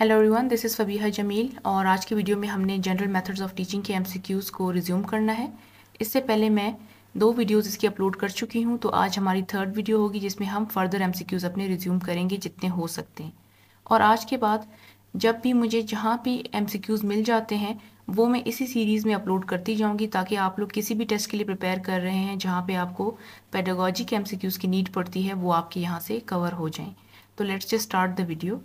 hello everyone this is Fabiha Jameel और आज की वीडियो में हमने जनरल मेथड्स ऑफ टीचिंग के एमसीक्यूज़ को रिज्यूम करना है इससे पहले मैं दो वीडियोस इसकी अपलोड कर चुकी हूं तो आज हमारी थर्ड वीडियो होगी जिसमें हम फर्दर एमसीक्यूज़ अपने रिज्यूम करेंगे जितने हो सकते हैं और आज के बाद जब भी मुझे जहाँ भी एम मिल जाते हैं वो मैं इसी सीरीज़ में अपलोड करती जाऊँगी ताकि आप लोग किसी भी टेस्ट के लिए प्रिपेयर कर रहे हैं जहाँ पर आपको पैडोगोजी के एम की नीड पड़ती है वो आपके यहाँ से कवर हो जाएँ तो let's just start the video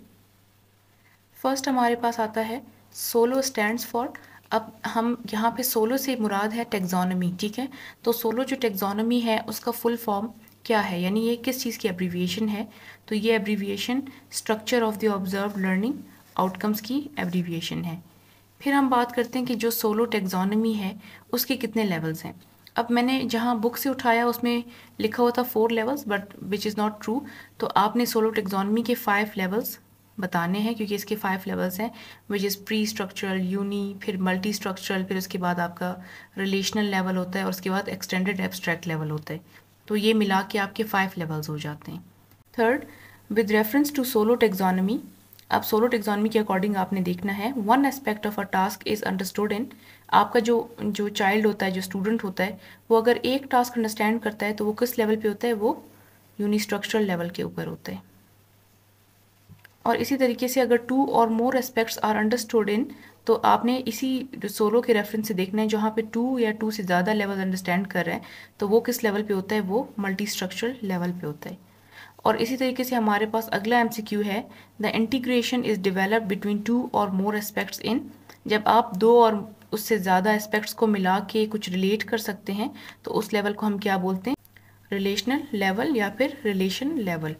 first हमारे पास आता है सोलो स्टैंड्स फॉर अब हम यहाँ पे सोलो से मुराद है टेक्जोनमी ठीक है तो सोलो जो टेक्जोनमी है उसका फुल फॉर्म क्या है यानी ये किस चीज़ की एब्रीविएशन है तो ये abbreviation structure of the observe learning outcomes की एब्रीविएशन है फिर हम बात करते हैं कि जो सोलो टेक्जोनमी है उसके कितने लेवल्स हैं अब मैंने जहाँ बुक से उठाया उसमें लिखा हुआ था four levels but which is not true तो आपने सोलो टेक्जोनमी के फाइव लेवल्स बताने हैं क्योंकि इसके फाइव लेवल्स हैं which is pre structural uni फिर मल्टी स्ट्रक्चरल फिर उसके बाद आपका रिलेशनल लेवल होता है और उसके बाद एक्सटेंडेड एब्स्ट्रैक्ट लेवल होता है तो ये मिला के आपके फाइव लेवल्स हो जाते हैं third with reference to SOLO taxonomy अब सोलो टेक्जोनमी के अकॉर्डिंग आपने देखना है one aspect of a task is understood in आपका जो जो चाइल्ड होता है जो स्टूडेंट होता है वो अगर एक टास्क अंडरस्टैंड करता है तो वो किस लेवल पे होता है वो यूनिस्ट्रक्चरल लेवल के ऊपर होता है और इसी तरीके से अगर टू और more aspects are understood in तो आपने इसी सोलो के रेफरेंस से देखना है जहाँ पे टू या टू से ज़्यादा लेवल अंडरस्टैंड कर रहे हैं तो वो किस लेवल पे होता है वो मल्टी स्ट्रक्चरल लेवल पे होता है और इसी तरीके से हमारे पास अगला एम है the integration is develop between two और मोर एस्पेक्ट्स इन जब आप दो और उससे ज़्यादा एस्पेक्ट्स को मिला के कुछ रिलेट कर सकते हैं तो उस लेवल को हम क्या बोलते हैं रिलेशनल लेवल या फिर रिलेशन लेवल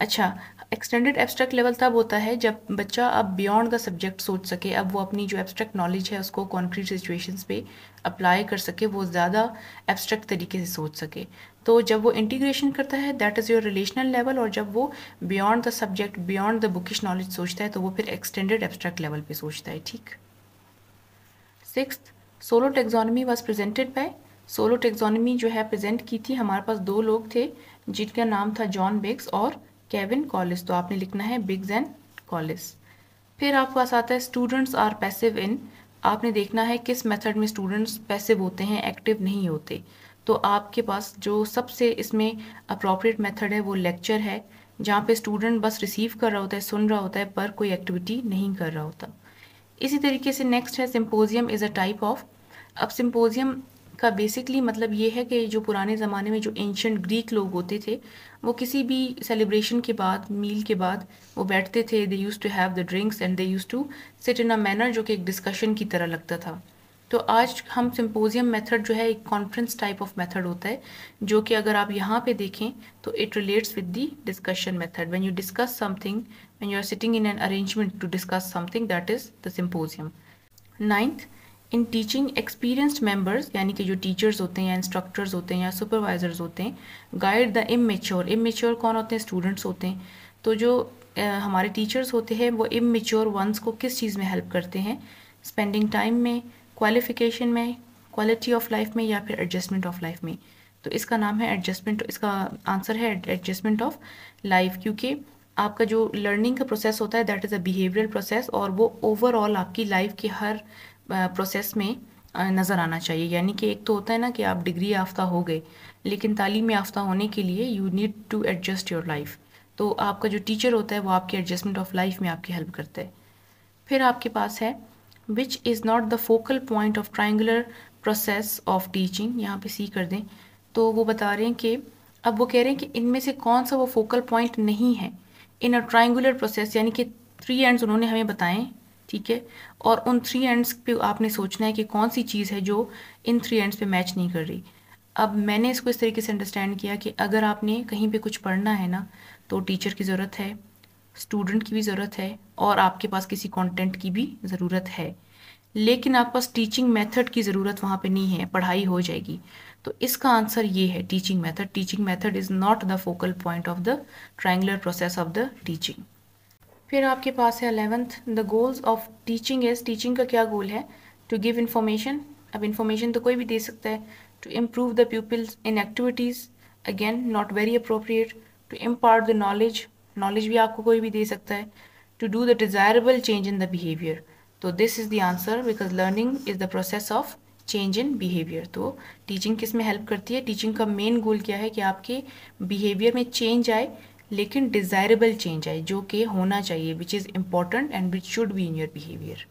अच्छा एक्सटेंडेड एब्स्ट्रैक्ट लेवल तब होता है जब बच्चा अब बियॉन्ड द सब्जेक्ट सोच सके अब वो अपनी जो एब्स्ट्रैक्ट नॉलेज है उसको कॉन्क्रीट सिचुएशंस पे अप्लाई कर सके वो ज़्यादा एब्स्ट्रैक्ट तरीके से सोच सके तो जब वो इंटीग्रेशन करता है that is your relational level और जब वो beyond the subject beyond the bookish knowledge सोचता है तो वो फिर एक्सटेंडेड एब्स्ट्रैक्ट लेवल पर सोचता है ठीक six SOLO taxonomy was presented by SOLO taxonomy जो है प्रजेंट की थी हमारे पास दो लोग थे जिनका नाम था जॉन बेग्स और केविन कॉलिस तो आपने लिखना है बिग्स एंड कॉलिस फिर आपके पास आता है स्टूडेंट्स आर पैसिव इन आपने देखना है किस मेथड में स्टूडेंट्स पैसिव होते हैं एक्टिव नहीं होते तो आपके पास जो सबसे इसमें अप्रोप्रिएट मेथड है वो लेक्चर है जहाँ पे स्टूडेंट बस रिसीव कर रहा होता है सुन रहा होता है पर कोई एक्टिविटी नहीं कर रहा होता इसी तरीके से नेक्स्ट है symposium is a type of अब सिम्पोजियम का बेसिकली मतलब ये है कि जो पुराने ज़माने में जो एंशंट ग्रीक लोग होते थे वो किसी भी सेलिब्रेशन के बाद मील के बाद वो बैठते थे they used to have the drinks and they used to sit in a manner जो कि एक डिस्कशन की तरह लगता था तो आज हम सिम्पोजियम मेथड जो है एक कॉन्फ्रेंस टाइप ऑफ मेथड होता है जो कि अगर आप यहाँ पे देखें तो it relates with the discussion method when you discuss something when you are sitting in an arrangement to discuss something that is the symposium ninth in teaching experienced members यानी कि जो टीचर्स होते हैं या इंस्ट्रक्टर्स होते हैं या supervisors होते हैं guide the immature immature कौन होते हैं स्टूडेंट्स होते हैं तो जो आ, हमारे टीचर्स होते हैं वो इम मेच्योर वंस को किस चीज़ में हेल्प करते हैं स्पेंडिंग टाइम में क्वालिफिकेशन में क्वालिटी ऑफ लाइफ में या फिर एडजस्टमेंट ऑफ लाइफ में तो इसका नाम है एडजस्टमेंट इसका आंसर है एडजस्टमेंट ऑफ लाइफ क्योंकि आपका जो लर्निंग का प्रोसेस होता है that is a behavioural process और वो ओवरऑल आपकी लाइफ के हर प्रोसेस में नज़र आना चाहिए यानी कि एक तो होता है ना कि आप डिग्री याफ्ता हो गए लेकिन तालीम याफ्ता होने के लिए you need to adjust your life तो आपका जो टीचर होता है वो आपके एडजस्टमेंट ऑफ लाइफ में आपकी हेल्प करता है फिर आपके पास है which is not the focal point of triangular process of teaching यहाँ पे सी कर दें तो वो बता रहे हैं कि अब वो कह रहे हैं कि इनमें से कौन सा वो फोकल पॉइंट नहीं है इन अ ट्राइंगुलर प्रोसेस यानी कि थ्री एंड्स उन्होंने हमें बताएं ठीक है और उन थ्री एंड्स पे आपने सोचना है कि कौन सी चीज़ है जो इन थ्री एंड्स पे मैच नहीं कर रही अब मैंने इसको इस तरीके से अंडरस्टैंड किया कि अगर आपने कहीं पे कुछ पढ़ना है ना तो टीचर की ज़रूरत है स्टूडेंट की भी ज़रूरत है और आपके पास किसी कंटेंट की भी ज़रूरत है लेकिन आपके पास टीचिंग मेथड की ज़रूरत वहाँ पर नहीं है पढ़ाई हो जाएगी तो इसका आंसर ये है teaching method teaching method is not the focal point of the triangular process of the teaching फिर आपके पास है eleventh the goals of teaching is teaching का क्या गोल है टू गिव इन्फॉर्मेशन अब इन्फॉर्मेशन तो कोई भी दे सकता है to improve the peoples in activities again not very appropriate to impart the knowledge knowledge भी आपको कोई भी दे सकता है to do the desirable change in the behaviour तो this is the answer because learning is the process of change in behaviour तो teaching किस में हेल्प करती है टीचिंग का मेन गोल क्या है कि आपके बिहेवियर में चेंज आए लेकिन डिज़ायरेबल चेंज है जो कि होना चाहिए which is important and which should be in your behaviour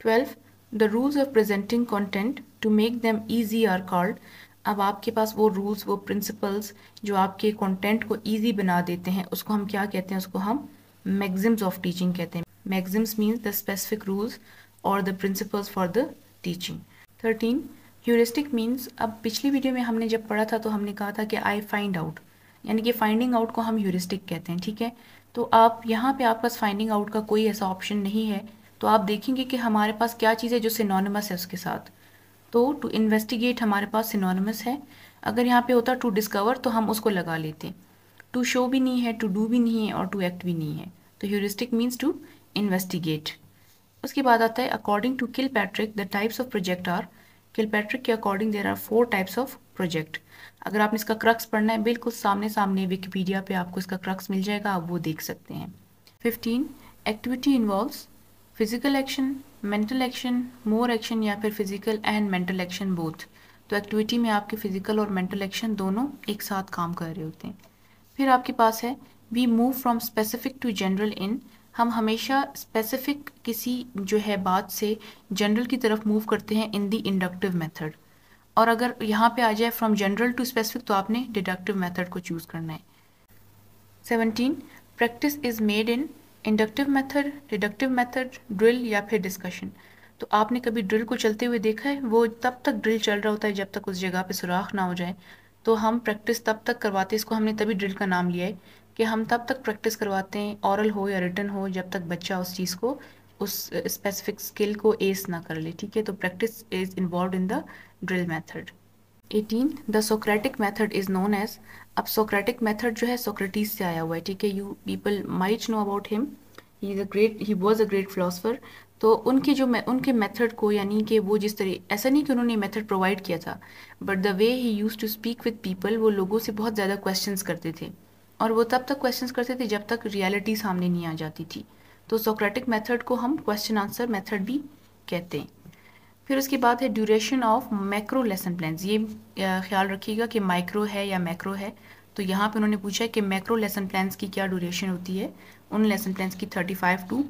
twelve the rules of presenting content to make them easy are called अब आपके पास वो रूल्स वो प्रिंसिपल्स जो आपके कॉन्टेंट को ईजी बना देते हैं उसको हम क्या कहते हैं उसको हम मैगजिम्स ऑफ टीचिंग कहते हैं maxims means the specific rules और the principles for the teaching thirteen heuristic means अब पिछली वीडियो में हमने जब पढ़ा था तो हमने कहा था कि आई फाइंड आउट यानी कि फाइंडिंग आउट को हम ह्यूरिस्टिक कहते हैं ठीक है तो आप यहाँ पे आपके पास फाइंडिंग आउट का कोई ऐसा ऑप्शन नहीं है तो आप देखेंगे कि हमारे पास क्या चीज़ है जो सिनोनिमस है उसके साथ तो टू इन्वेस्टिगेट हमारे पास सिनोनिमस है अगर यहाँ पे होता टू डिस्कवर तो हम उसको लगा लेते टू शो भी नहीं है टू डू भी नहीं है और टू एक्ट भी नहीं है तो ह्यूरिस्टिक मीन्स टू इन्वेस्टिगेट उसके बाद आता है according to Kilpatrick the types of project are Kilpatrick के according there are four types of project अगर आपने इसका क्रक्स पढ़ना है बिल्कुल सामने सामने विकीपीडिया पे आपको इसका क्रक्स मिल जाएगा आप वो देख सकते हैं fifteen activity involves physical action mental action more action या फिर physical and mental action both तो एक्टिविटी में आपके फिजिकल और मेंटल एक्शन दोनों एक साथ काम कर रहे होते हैं फिर आपके पास है we move from specific to general in हम हमेशा स्पेसिफिक किसी जो है बात से जनरल की तरफ मूव करते हैं इन दी इंडक्टिव मेथड और अगर यहाँ पे आ जाए फ्रॉम जनरल टू स्पेसिफिक तो आपने डिडक्टिव मेथड को चूज़ करना है seventeen practice is made in inductive method deductive method drill या फिर डिस्कशन तो आपने कभी ड्रिल को चलते हुए देखा है वो तब तक ड्रिल चल रहा होता है जब तक उस जगह पे सुराख ना हो जाए तो हम प्रैक्टिस तब तक करवाते इसको हमने तभी ड्रिल का नाम लिया है कि हम तब तक प्रैक्टिस करवाते हैं औरल हो या रिटर्न हो जब तक बच्चा उस चीज़ को उस स्पेसिफिक स्किल को एस ना कर ले ठीक है तो practice is involve in the drill method eighteen the Socratic method is known as अब सोक्रेटिक मैथड जो है सोक्रेटिस से आया हुआ है ठीक है you people might know about him he is a great he was a great philosopher तो उनके जो मैं उनके मेथड को यानी कि वो जिस तरह ऐसा नहीं कि उन्होंने मेथड प्रोवाइड किया था but the way he use to speak with people वो लोगों से बहुत ज़्यादा क्वेश्चंस करते थे और वो तब तक क्वेश्चंस करते थे जब तक रियलिटी सामने नहीं आ जाती थी तो सोक्रेटिक मेथड को हम क्वेश्चन आंसर मेथड भी कहते हैं फिर उसके बाद है duration of macro lesson plan ये ख्याल रखिएगा कि माइक्रो है या मैक्रो है तो यहाँ पे उन्होंने पूछा है कि मैक्रो लेसन प्लान्स की क्या ड्यूरेशन होती है उन लेसन प्लान्स की 35 टू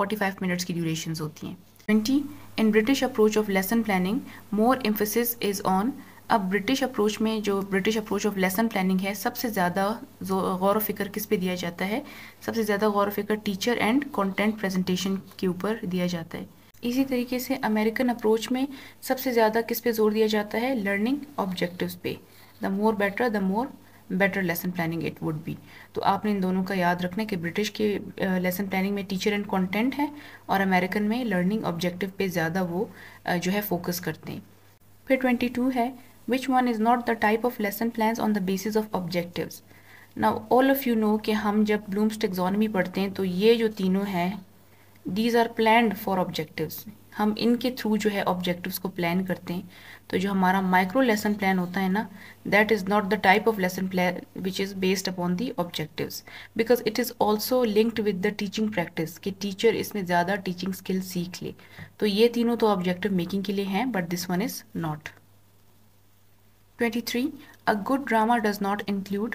45 मिनट्स की ड्यूरेशन होती हैं twenty in British approach of lesson planning more emphasis is on अब ब्रिटिश अप्रोच में जो British approach of lesson planning है सबसे ज़्यादा गौर फिक्र किस पे दिया जाता है सबसे ज़्यादा गौर फिक्र टीचर एंड कंटेंट प्रेजेंटेशन के ऊपर दिया जाता है इसी तरीके से अमेरिकन अप्रोच में सबसे ज़्यादा किस पे जोर दिया जाता है लर्निंग ऑब्जेक्टिव्स पे the more better the more better lesson planning it would be तो आपने इन दोनों का याद रखना कि ब्रिटिश के लेसन प्लानिंग में टीचर एंड कॉन्टेंट है और अमेरिकन में लर्निंग ऑब्जेक्टिव पे ज़्यादा वो जो है फोकस करते हैं फिर ट्वेंटी टू है which one is not the type of lesson plans on the basis of objectives now all of you know कि हम जब ब्लूम्स टेक्सोनमी पढ़ते हैं तो ये जो तीनों हैं these are plan for objective हम इनके थ्रू जो है ऑब्जेक्टिव्स को प्लान करते हैं तो जो हमारा माइक्रो लेसन प्लान होता है ना that is not the type of lesson plan which is based upon the objectives because it is also linked with the teaching practice कि टीचर इसमें ज़्यादा टीचिंग स्किल सीख ले तो ये तीनों तो ऑब्जेक्टिव मेकिंग के लिए हैं but this one is not 23 a good drama does not include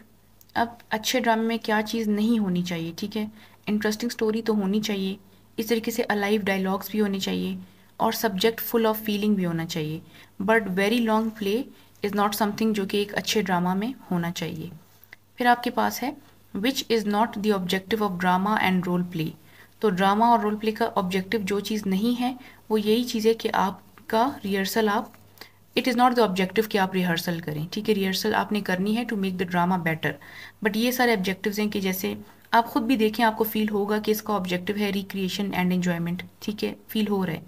अब अच्छे ड्रामे में क्या चीज़ नहीं होनी चाहिए ठीक है इंटरेस्टिंग स्टोरी तो होनी चाहिए इस तरीके से अलाइव डायलॉग्स भी होने चाहिए और सब्जेक्ट फुल ऑफ फीलिंग भी होना चाहिए but very long play is not something जो कि एक अच्छे ड्रामा में होना चाहिए फिर आपके पास है which is not the objective of drama and role play तो ड्रामा और रोल प्ले का ऑब्जेक्टिव जो चीज़ नहीं है वो यही चीज़ है कि आपका रिहर्सल आप it is not the objective कि आप रिहर्सल करें ठीक है रिहर्सल आपने करनी है to make the drama better but ये सारे ऑब्जेक्टिव हैं कि जैसे आप खुद भी देखें आपको फील होगा कि इसका ऑब्जेक्टिव है रिक्रिएशन एंड एन्जॉयमेंट ठीक है फील हो रहा है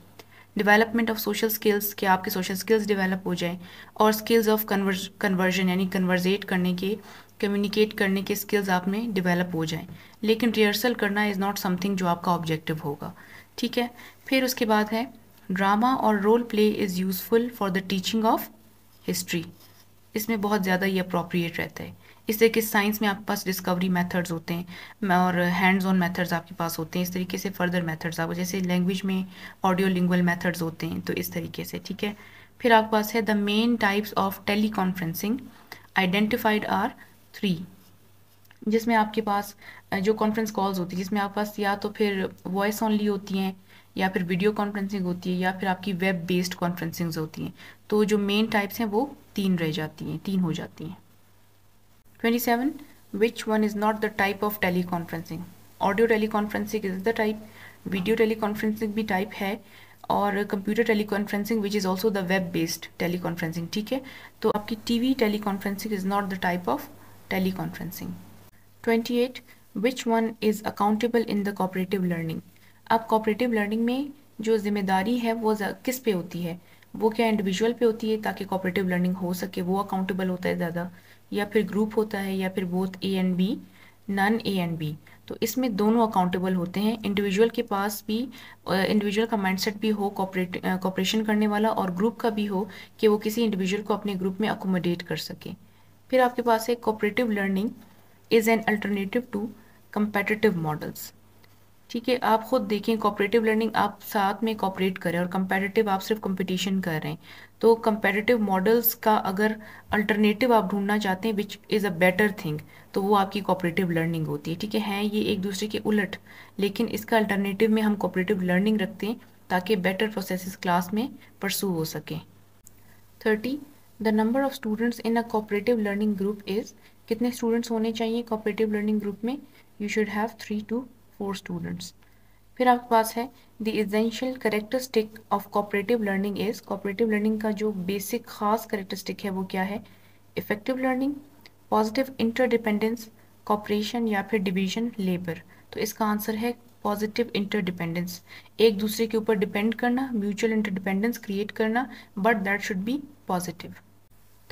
डेवलपमेंट ऑफ सोशल स्किल्स के आपके सोशल स्किल्स डेवलप हो जाए और स्किल्स ऑफ कन्वर्जन यानी कन्वर्जेट करने के कम्युनिकेट करने के स्किल्स आप में डेवलप हो जाएं लेकिन रिहर्सल करना इज़ नॉट समथिंग जो आपका ऑब्जेक्टिव होगा ठीक है फिर उसके बाद है ड्रामा और role play is useful for the teaching of history इसमें बहुत ज़्यादा ये अप्रोप्रिएट रहता है इस तरीके से साइंस में आपके पास डिस्कवरी मेथड्स होते हैं और हैंड्स ऑन मेथड्स आपके पास होते हैं इस तरीके से फर्दर मेथड्स आप जैसे लैंग्वेज में ऑडियो लिंगुअल मेथड्स होते हैं तो इस तरीके से ठीक है फिर आपके पास है the main types of teleconferencing identified are three जिसमें आपके पास जो कॉन्फ्रेंस कॉल्स होती हैं जिसमें आपके पास या तो फिर वॉइस ऑनली होती हैं या फिर वीडियो कॉन्फ्रेंसिंग होती है या फिर आपकी वेब बेस्ड कॉन्फ्रेंसिंग होती हैं तो जो मेन टाइप्स हैं वो तीन रह जाती हैं तीन हो जाती हैं twenty seven which one is not the type of teleconferencing audio teleconferencing is the type video teleconferencing भी टाइप है और computer teleconferencing which is also the web based teleconferencing ठीक है तो आपकी T V teleconferencing is not the type of teleconferencing twenty eight which one is accountable in the cooperative learning अब cooperative learning में जो जिम्मेदारी है वो किस पे होती है वो क्या इंडिविजुअल पे होती है ताकि कॉपरेटिव लर्निंग हो सके वो अकाउंटेबल होता है ज़्यादा या फिर ग्रुप होता है या फिर both A and B none A and B तो इसमें दोनों अकाउंटेबल होते हैं इंडिविजुअल के पास भी इंडिविजुअल का माइंडसेट भी हो कॉपरेट कॉपरेशन करने वाला और ग्रुप का भी हो कि वो किसी इंडिविजुअल को अपने ग्रुप में अकोमोडेट कर सके फिर आपके पास है cooperative learning is an alternative to competitive models ठीक है आप खुद देखें कॉपरेटिव लर्निंग आप साथ में कॉपरेट करें और कंपेरेटिव आप सिर्फ कंपटीशन कर रहे हैं तो कंपेरेटिव मॉडल्स का अगर अल्टरनेटिव आप ढूंढना चाहते हैं which is a better thing तो वो आपकी कॉपरेटिव लर्निंग होती है ठीक है हैं ये एक दूसरे के उलट लेकिन इसका अल्टरनेटिव में हम कॉपरेटिव लर्निंग रखते हैं ताकि बेटर प्रोसेस क्लास में परसू हो सकें thirty the number of students in a cooperative learning group is कितने स्टूडेंट्स होने चाहिए कॉपरेटिव लर्निंग ग्रुप में you should have three to four students फिर आपके पास है the essential characteristic of cooperative learning is cooperative learning का जो बेसिक खास करेक्टरिस्टिक है वो क्या है effective learning positive interdependence cooperation या फिर डिवीजन लेबर तो इसका आंसर है पॉजिटिव इंटरडिपेंडेंस एक दूसरे के ऊपर डिपेंड करना म्यूचुअल इंटरडिपेंडेंस क्रिएट करना but that should be positive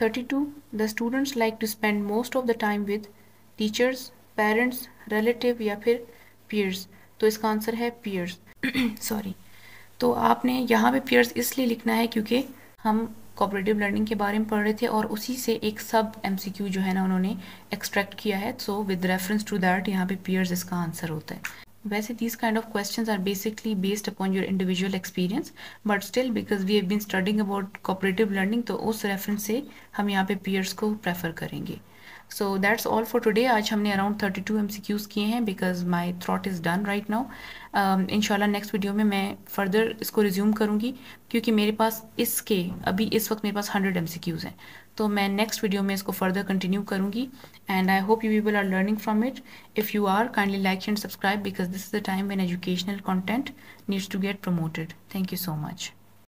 thirty two the students like to spend most of the time with teachers parents relative या फिर पियर्स तो इसका आंसर है पियर्स सॉरी तो आपने यहाँ पे पियर्स इसलिए लिखना है क्योंकि हम कॉपरेटिव लर्निंग के बारे में पढ़ रहे थे और उसी से एक सब एमसीक्यू जो है ना उन्होंने एक्सट्रैक्ट किया है so with reference to that यहाँ पे पियर्स इसका आंसर होता है वैसे these kind of question are basically based upon your individual experience but still because we have been studying about cooperative learning तो उस रेफरेंस से हम यहाँ पे पीयर्स को प्रेफर करेंगे so that's all for today आज हमने around thirty two M C Qs किए हैं because my throat is done right now इनशाला नेक्स्ट वीडियो में मैं फर्दर इसको रिज्यूम करूँगी क्योंकि मेरे पास इसके अभी इस वक्त मेरे पास हंड्रेड एम सी क्यूज़ हैं तो मैं नेक्स्ट वीडियो में इसको फर्दर कंटिन्यू करूँगी and I hope you people are learning from it if you are kindly like and subscribe because this is the time when educational content needs to get promoted thank you so much